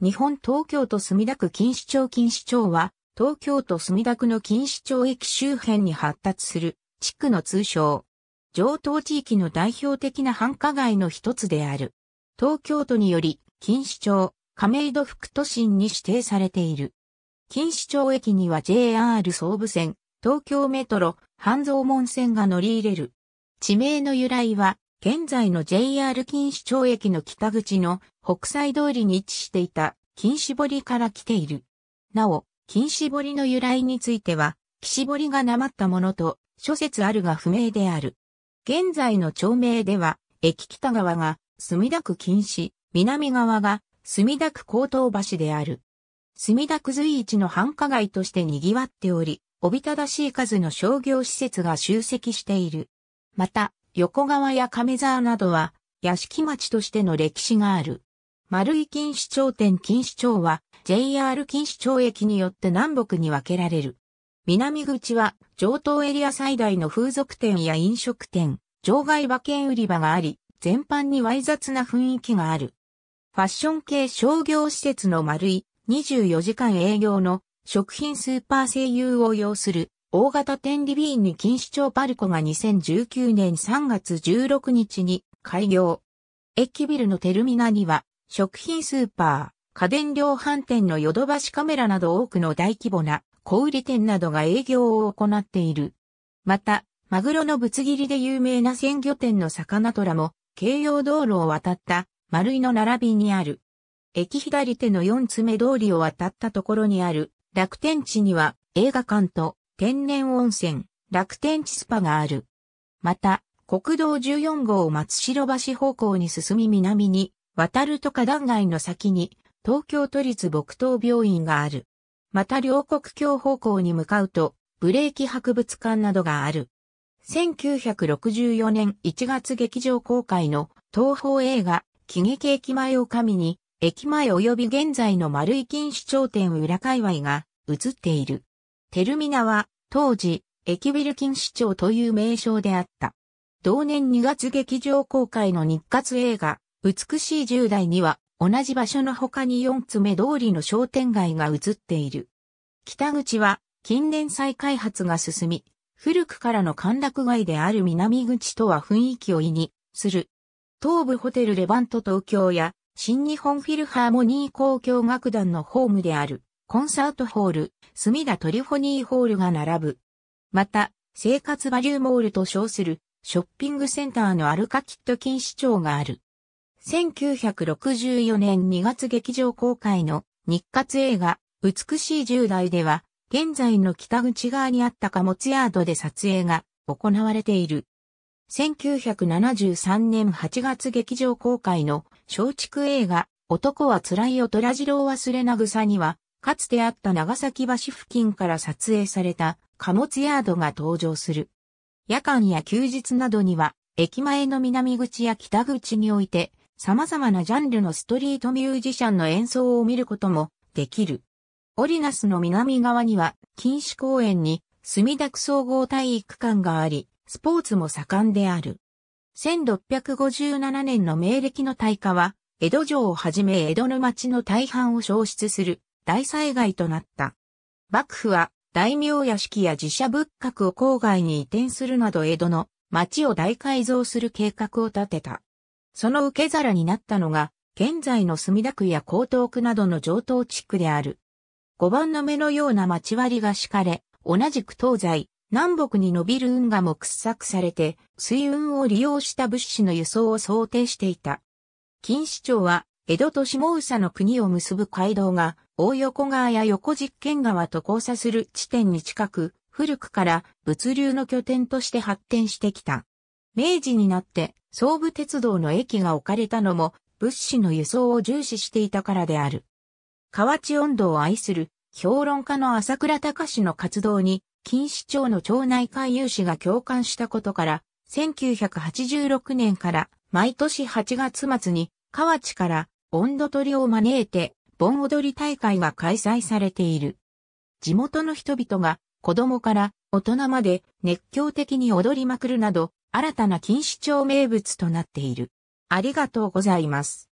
日本東京都墨田区錦糸町錦糸町は、東京都墨田区の錦糸町駅周辺に発達する地区の通称。上東地域の代表的な繁華街の一つである。東京都により、錦糸町、亀戸副都心に指定されている。錦糸町駅には JR 総武線、東京メトロ、半蔵門線が乗り入れる。地名の由来は、現在の JR 錦糸町駅の北口の北西通りに位置していた錦糸堀から来ている。なお、錦糸堀の由来については、岸堀がなまったものと諸説あるが不明である。現在の町名では、駅北側が墨田区錦糸、南側が墨田区高等橋である。墨田区随一の繁華街として賑わっており、おびただしい数の商業施設が集積している。また、横川や亀沢などは、屋敷町としての歴史がある。丸井錦糸町店錦糸町は JR 錦糸町駅によって南北に分けられる。南口は上東エリア最大の風俗店や飲食店、場外馬券売り場があり、全般に猥雑な雰囲気がある。ファッション系商業施設の丸い24時間営業の食品スーパー声優を要する大型店リビーに錦糸町パルコが2019年3月16日に開業。駅ビルのテルミナには、食品スーパー、家電量販店のヨドバシカメラなど多くの大規模な小売店などが営業を行っている。また、マグロのぶつ切りで有名な鮮魚店の魚虎も、京葉道路を渡った丸井の並びにある。駅左手の四つ目通りを渡ったところにある楽天地には映画館と天然温泉、楽天地スパがある。また、国道14号松代橋方向に進み南に、渡ると河段街の先に、東京都立木刀病院がある。また両国境方向に向かうと、ブレーキ博物館などがある。1964年1月劇場公開の東宝映画、喜劇駅前を神に、駅前及び現在の丸井金市町店裏界隈が映っている。テルミナは、当時、駅ビルキン市長という名称であった。同年2月劇場公開の日活映画、美しい10代には、同じ場所の他に4つ目通りの商店街が映っている。北口は、近年再開発が進み、古くからの歓楽街である南口とは雰囲気を意にする。東部ホテルレバント東京や新日本フィルハーモニー交響楽団のホームである。コンサートホール、墨田トリフォニーホールが並ぶ。また、生活バリューモールと称するショッピングセンターのアルカキット禁止町がある。1964年2月劇場公開の日活映画、美しい10代では、現在の北口側にあった貨物ヤードで撮影が行われている。1973年8月劇場公開の松竹映画、男は辛いよ虎次郎忘れなぐさには、かつてあった長崎橋付近から撮影された貨物ヤードが登場する。夜間や休日などには、駅前の南口や北口において、様々なジャンルのストリートミュージシャンの演奏を見ることもできる。オリナスの南側には、禁止公園に墨田区総合体育館があり、スポーツも盛んである。1657年の明暦の大火は、江戸城をはじめ江戸の町の大半を消失する大災害となった。幕府は大名屋敷や自社仏閣を郊外に移転するなど江戸の町を大改造する計画を立てた。その受け皿になったのが、現在の墨田区や江東区などの上東地区である。五番の目のような町割りが敷かれ、同じく東西、南北に伸びる運河も掘削されて、水運を利用した物資の輸送を想定していた。錦糸町は、江戸と下総の国を結ぶ街道が、大横川や横実験川と交差する地点に近く、古くから物流の拠点として発展してきた。明治になって総武鉄道の駅が置かれたのも物資の輸送を重視していたからである。河内温度を愛する評論家の朝倉隆氏の活動に、近市町の町内会有志が共感したことから、1986年から毎年8月末に河内から温度取りを招いて盆踊り大会が開催されている。地元の人々が子供から大人まで熱狂的に踊りまくるなど、新たな錦糸町名物となっている。ありがとうございます。